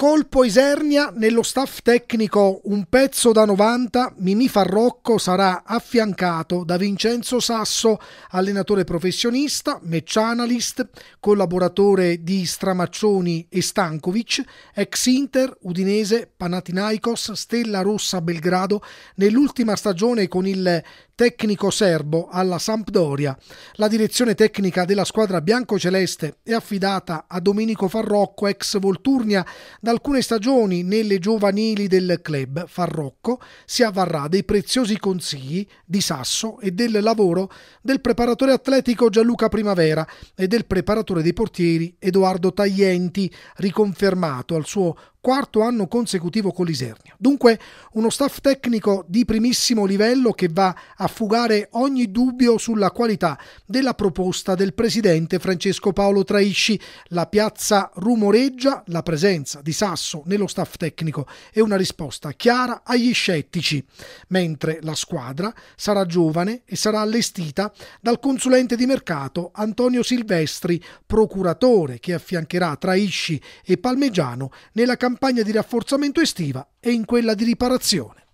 Colpo Isernia nello staff tecnico un pezzo da 90, Mimì Farrocco sarà affiancato da Vincenzo Sasso, allenatore professionista, match analyst, collaboratore di Stramaccioni e Stankovic, ex Inter, Udinese, Panathinaikos, Stella Rossa Belgrado. Nell'ultima stagione con il tecnico serbo alla Sampdoria. La direzione tecnica della squadra biancoceleste è affidata a Domenico Farrocco, ex Volturnia, da alcune stagioni nelle giovanili del club. Farrocco si avvarrà dei preziosi consigli di Sasso e del lavoro del preparatore atletico Gianluca Primavera e del preparatore dei portieri Edoardo Taglienti, riconfermato al suo quarto anno consecutivo con l'Isernia. Dunque uno staff tecnico di primissimo livello che va a fugare ogni dubbio sulla qualità della proposta del presidente Francesco Paolo Traisci. La piazza rumoreggia, la presenza di Sasso nello staff tecnico è una risposta chiara agli scettici, mentre la squadra sarà giovane e sarà allestita dal consulente di mercato Antonio Silvestri, procuratore che affiancherà Traisci e Palmegiano nella campagna campagna di rafforzamento estiva e in quella di riparazione.